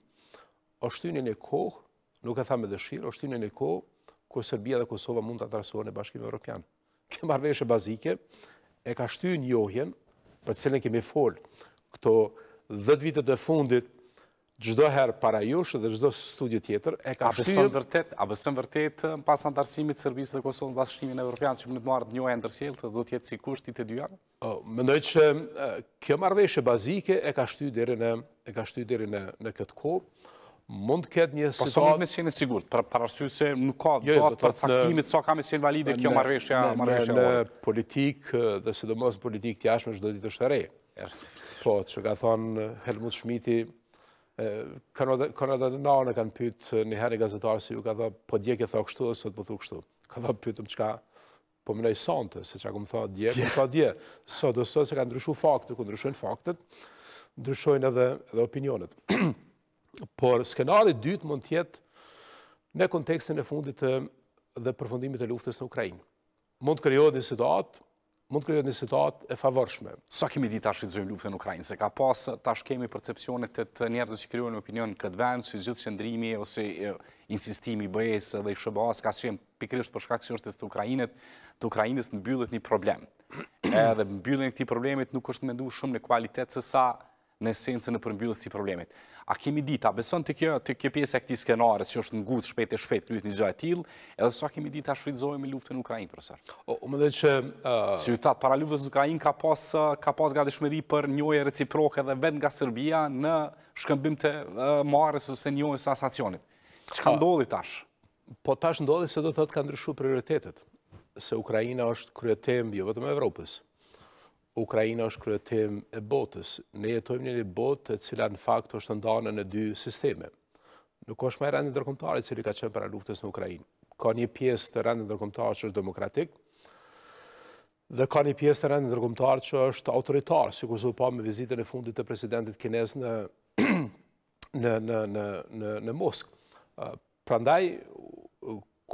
është ty një një kohë, nuk e tha me dëshirë, është ty një një kohë kërë Sërbia dhe Kosova mund të atrasuar në e Europian. Këmë arveshe bazike e ka shty njohjen për cilën kemi folë këto dhët vitet e fundit gjdo herë para jush dhe gjdo studi tjetër e ka shtyrë... A besën vërtet në pas antarësimit Sërbisë dhe Kosovë në bashkëshimin e Europian që më në të marrë njohë e ndërsjel të do tjetë si kusht i të dy janë? Më që kjo marveshe bazike e ka shtyrë dheri në këtë ko, mund të këtë një po situatë... Pasë mund me s'jene sigur, të pra, parashtu se nuk ka jo, jo, do të për caktimit sa ka me s'jene valide kjo marveshe a marveshe... Në politikë dhe së politikë t'jashme që do ditë është të rejë. Po, që ka thonë Helmut Shmiti, Kërë edhe në nërë në kanë pytë një herë i gazetarë si ju ka dhe po djekë e tha kështu dhe sot po thu kështu Ka dhe pytëm më qka po më nëjë sante, se qa ku më tha dje, ku më tha dje. Sot dhe sot se ka ndryshu faktët, ku ndryshojnë faktët, ndryshojnë edhe opinionet. Por skenari dytë mund tjetë në kontekstin e fundit dhe përfundimit e luftës në Ukrajinë. Mund të kërëjohet një situatë mund të krijohet një situatë e favorshme. Sa kemi ditë të ashtë vizojmë luftën Ukrajinë? Se ka pas të ashtë kemi percepcionet të të njerëzë që kërëjën në opinion në këtë vend, që gjithë qëndrimi ose insistimi i bëjesë dhe i SBA-s ka qenë pikrisht për shkak që është të të Ukrainës në bëllët një problem. Edhe në bëllën këti problemit nuk është menduar shumë në kualitet se sa në esencën në përmbyllës të problemet. A kemi dit, a beson të kjo pjesë e këti skenare, që është në gutë shpet e shpet, kryet një gjë e tilë, edhe sa kemi dit, a shfridzojme i luftën Ukrajin, profesor? O, më dhe që... Që ju tatë, para luftës Ukrajin ka pas ga dëshmeri për njoje reciproke dhe vend nga Serbia në shkëmbim të marës ose njoje sa sancionit. Që ka ndodhi tash? Po tash ndodhi se do thotë ka ndryshu prioritetet, se Ukrajina është kryetem, jo vetëm Evropës. Ukrajina është kryetim e botës. Ne jetojmë një një botë të cila në fakt është ndonë në dy sisteme. Nuk është maj rrëndë ndërkomtarit cili ka qenë para luftës në Ukrajinë. Ka një pjesë të rrëndë ndërkomtarit që është demokratik, dhe ka një pjesë të rrëndë ndërkomtarit që është autoritar, si kuzur pa me vizitën e fundit të presidentit kines në Moskë. Prandaj,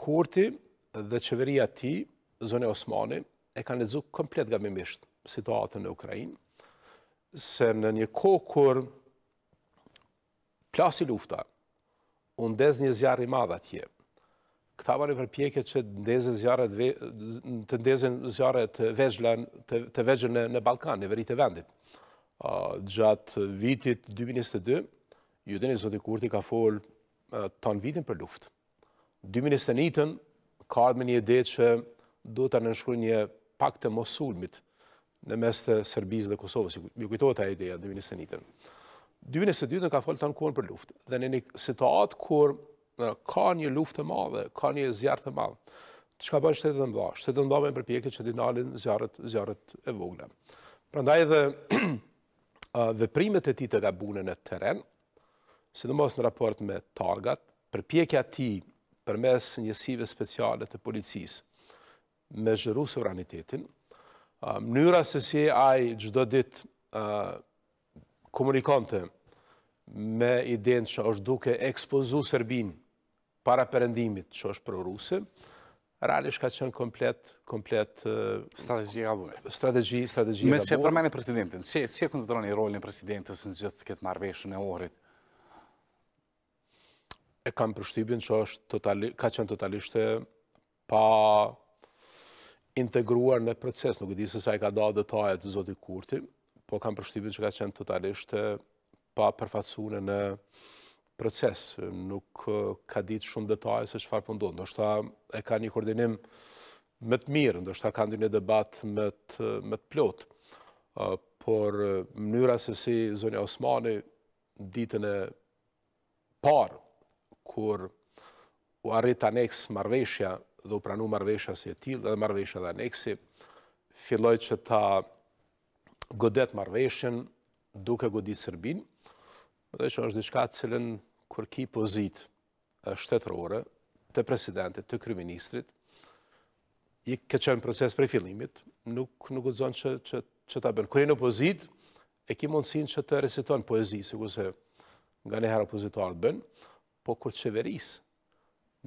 kurti dhe qeveria ti, zone Osmani, e ka në dzu komplet gamimishtë situatën në Ukrajinë, se në një kohë kur plasi lufta, undez një zjarë i madha tje, këta bërë i përpjekje që të ndezën zjarë të vegjën në Balkan, në verit e vendit. Gjatë vitit 2022, ju dini kurti ka folë të në vitin për luft. 2021, ka ardhme një ide që do të në një pak të mosulmit në mes të Serbisë dhe Kosovës, ju kujtohet ai ideja 2021-ën. 2022-ën ka folë të në kohën për luftë, dhe në një situatë kur ka një luftë të madhe, ka një zjarë të madhe, që ka bënë shtetë dhe mdha, shtetë dhe mdha me përpjekit që dinalin zjarret, zjarët e vogla. Pra ndaj dhe dhe primet e ti të gabune në teren, si në mos në raport me targat, përpjekja ti për mes njësive speciale të policisë me zhëru sovranitetin, mënyra se si ajë gjdo dit komunikante me idenë që është duke ekspozu Serbin para përëndimit që është për Rusë, realisht ka qënë komplet... Strategi e gabume. Strategi e gabume. Me se përmeni presidentin, si e këndëroni rolin presidentës në gjithë këtë marveshën e orit? E kam përshtybin që është ka qenë totalisht e pa integruar në proces, nuk e di se sa i ka da detajet të Zotit Kurti, po kam përshtypin që ka qenë totalisht pa përfacune në proces, nuk ka ditë shumë detajet se që farë përndu. Po ndo shta e ka një koordinim më të mirë, ndo shta ka ndi një debat më të plotë, por mënyra se si Zonja Osmani ditën e parë, kur u arrit aneks marveshja dhe u pranu marvesha si e tilë dhe marvesha dhe aneksi, filloj që ta godet marveshen duke godit Serbin, dhe që është diçka cilën kur ki pozit shtetërore të presidentit, të kryministrit, i ke qenë proces për fillimit, nuk nuk zonë që, që, ta bënë. Kër opozit, në pozit, e ki mundësin që të reciton poezi, si ku se nga neherë opozitarët bënë, po kur qeveris,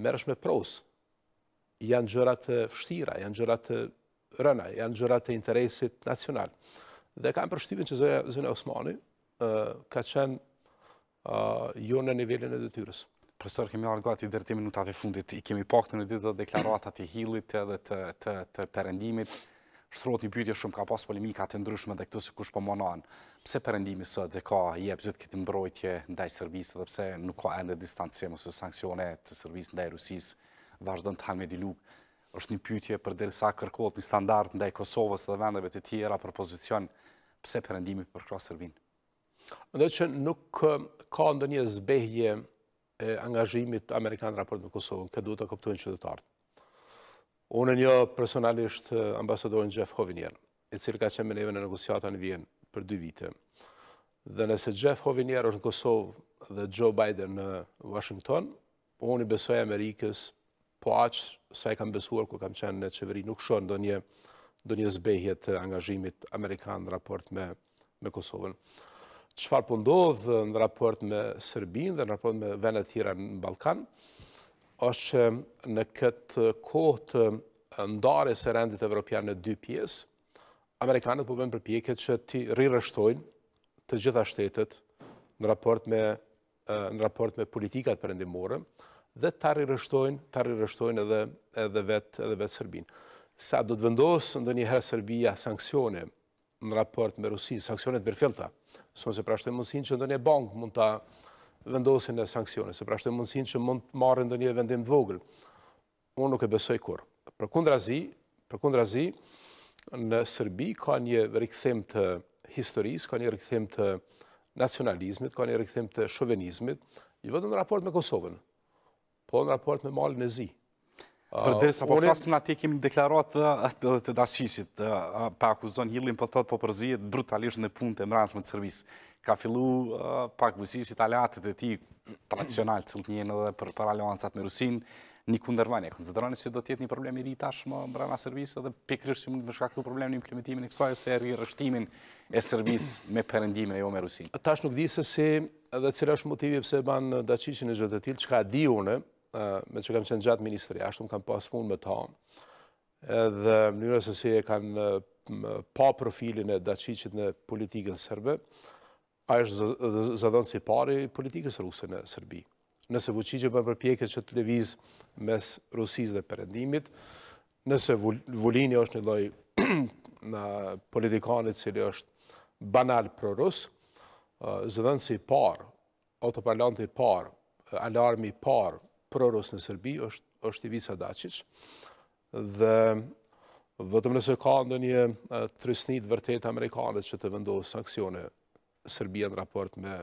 merësh me prosë, janë gjërat të fështira, janë gjërat të rëna, janë gjërat të interesit nacional. Dhe kam përshtypin që zënë Osmani ka qenë ju jo në nivellin e dëtyrës. Profesor, kemi largua i dërtimi minutat e fundit, i kemi pak të në ditë dhe deklaratat i hilit dhe të përendimit, shtrot një pytje shumë ka pas polemikat e ndryshme dhe këtu se kush po monan, pse përendimi së dhe ka jep gjithë këtë mbrojtje ndaj servisë dhe pse nuk ka ende distancimës e sankcione të servisë ndaj Rusisë, vazhdon të hamet me lukë. është një pytje për derisa kërkot një standart ndaj Kosovës dhe vendeve të tjera për pozicion pse përëndimi për kroa Servin. Ndë që nuk ka ndë një zbehje angazhimit Amerikanë në raport me Kosovën, këtë duhet të këptuin qëtëtartë. Unë një personalisht ambasadorin Jeff Hovinier, i cilë ka qenë me neve në negociata në vjenë për dy vite. Dhe nëse Jeff Hovinier është në Kosovë dhe Joe Biden në Washington, unë i besoj Amerikës po aqë sa e kam besuar ku kam qenë në qeveri, nuk shonë do një, do një zbehje të angazhimit Amerikanë në raport me, me Kosovën. Qëfar po ndodhë në raport me Serbinë dhe në raport me venet tjera në Balkanë, është që në këtë kohë të ndare se rendit evropian në dy pjesë, Amerikanët po bëjmë përpjekje që të rirështojnë të gjitha shtetet në raport me, eh, në raport me politikat përëndimorën, dhe të arirështojnë, të arirështojnë edhe, edhe vetë vet Serbinë. Sa do të vendosë ndë një herë Serbia sankcione në raport me Rusinë, sankcionet bërfelta, sonë se prashtojnë mundësin që ndë një bankë mund të vendosin në sankcione, se prashtojnë mundësin që mund të marrë ndë një vendim të vogël. Unë nuk e besoj kur. Për kundra zi, për kundra zi, në Serbi ka një rikëthim të historis, ka një rikëthim të nacionalizmit, ka një rikëthim të shovenizmit, i vëdhë në raport me Kosovën, po në raport me malin e zi. Për ah, desa, po në ati kemi deklarat të dashqisit, pa akuzon hillin për po thot po përzijet brutalisht në punë të mranshme të servis. Ka fillu pak vësisit aleatet e ti tradicional cilët njënë dhe për aleancat me Rusin, një kundervanje. Konzideroni si do tjetë një problemi ri tashmë mbrana servis dhe pikrish që mund të shkaktu problem në implementimin e kësaj ose e rrështimin e servis me përëndimin e jo me Rusin. Tash nuk di se si dhe cilë është motivi pëse ban dashqisit në gjithë të tilë, që ka di me që kam qenë gjatë ministri, ashtu më kam pas punë me ta, edhe mënyrës e si e kanë pa profilin e daqicit në politikën sërbe, a është zëdhënë si pari politikës rusën e Sërbi. Nëse vëqicit për përpjeket që të leviz mes Rusis dhe përendimit, nëse vullini është një loj në politikanit cili është banal pro-rus, zëdhënë si parë, autopalanti parë, alarmi parë, proros në Serbi, është, është Ivica Dacic, dhe vëtëm nëse ka ndë një trësnit vërtet Amerikanët që të vendohë sankcione Serbia në raport me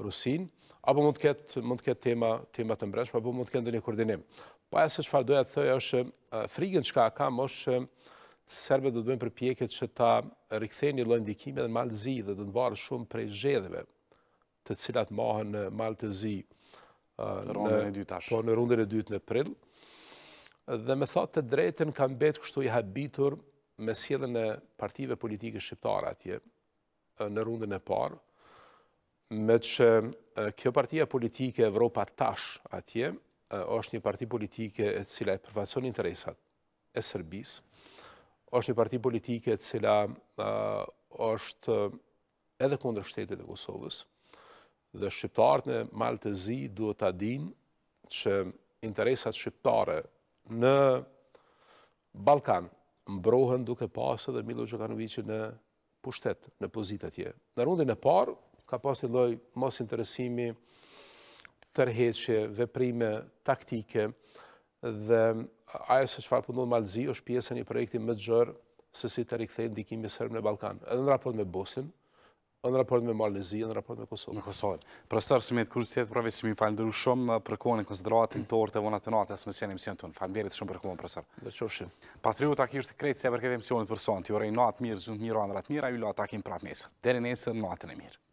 Rusin, apo mund të ketë, mund tema, tema të mbreshme, apo mund të ketë ndë një koordinim. Pa e se që farë të thëjë është frigën që ka kam, është Serbet do të bëjmë përpjekit që ta rikëthe një lojnë dhe në malë zi dhe do të varë shumë prej zxedheve të cilat mahen në malë të zi në rundën e dytë tash. Po në rundën e dytë në prill. Dhe me thotë të drejten kam betë kështu i habitur me sjedhën e partive politike shqiptare atje në rundën e parë, me që kjo partia politike Evropa tash atje është një parti politike e cila e përfaqëson interesat e Serbisë, është një parti politike e cila është edhe kundër shtetit e Kosovës, dhe shqiptarët në Maltëzi duhet të adinë që interesat shqiptare në Balkan mbrohen duke pasë dhe Milo Gjokanovici në pushtet, në pozitët tje. Në rundin e parë, ka pasë një loj mos interesimi tërheqje, veprime, taktike, dhe aje se që farë punon Maltëzi është pjesë një projekti më gjërë se si të rikëthejnë dikimi sërmë në Balkan, edhe në raport me Bosin, në raport me Malezi, në raport me Kosovë. Në Kosovë. Profesor Sumit, kërështë tjetë, pravi që mi falë ndërru shumë për kohën e konsideratin të orë të vonat të natë, asë më qenë emision të Falë mjerit shumë për kohën, profesor. Dhe që shumë. Patriot, a kështë krejtë të e për këtë emisionit për sonë, të i natë mirë, zhënë mirë, anërat mirë, a ju lo atë akim prapë mesë. Dere nesë, natën e mirë.